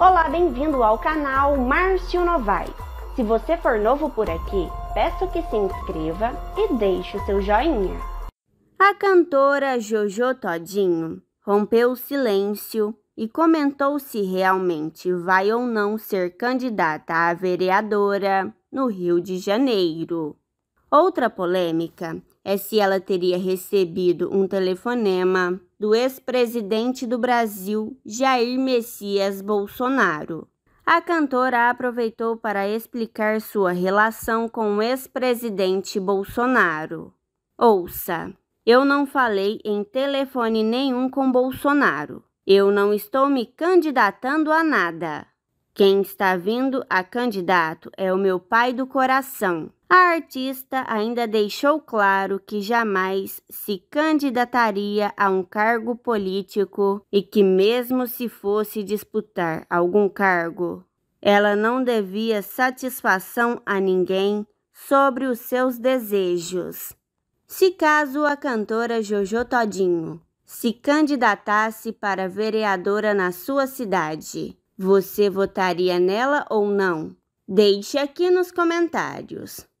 Olá, bem-vindo ao canal Márcio Novaes. Se você for novo por aqui, peço que se inscreva e deixe o seu joinha. A cantora Jojo Todinho rompeu o silêncio e comentou se realmente vai ou não ser candidata a vereadora no Rio de Janeiro. Outra polêmica é se ela teria recebido um telefonema do ex-presidente do Brasil, Jair Messias Bolsonaro. A cantora aproveitou para explicar sua relação com o ex-presidente Bolsonaro. Ouça, eu não falei em telefone nenhum com Bolsonaro. Eu não estou me candidatando a nada. Quem está vindo a candidato é o meu pai do coração, a artista ainda deixou claro que jamais se candidataria a um cargo político e que, mesmo se fosse disputar algum cargo, ela não devia satisfação a ninguém sobre os seus desejos. Se caso a cantora Jojo Todinho se candidatasse para vereadora na sua cidade, você votaria nela ou não? Deixe aqui nos comentários.